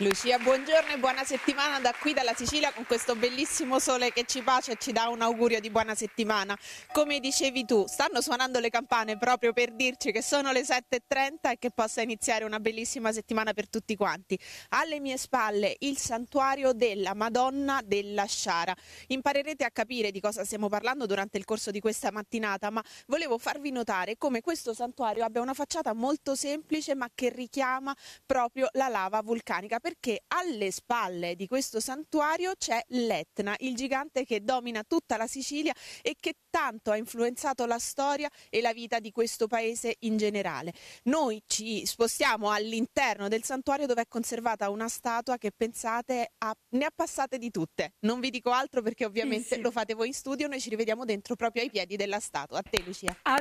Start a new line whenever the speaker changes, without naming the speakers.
Lucia, buongiorno e buona settimana da qui dalla Sicilia con questo bellissimo sole che ci pace e ci dà un augurio di buona settimana. Come dicevi tu, stanno suonando le campane proprio per dirci che sono le 7.30 e che possa iniziare una bellissima settimana per tutti quanti. Alle mie spalle il santuario della Madonna della Sciara. Imparerete a capire di cosa stiamo parlando durante il corso di questa mattinata, ma volevo farvi notare come questo santuario abbia una facciata molto semplice ma che richiama proprio la lava vulcanica perché alle spalle di questo santuario c'è l'Etna, il gigante che domina tutta la Sicilia e che tanto ha influenzato la storia e la vita di questo paese in generale. Noi ci spostiamo all'interno del santuario dove è conservata una statua che pensate a... ne ha passate di tutte. Non vi dico altro perché ovviamente sì, sì. lo fate voi in studio, noi ci rivediamo dentro proprio ai piedi della statua. A te Lucia.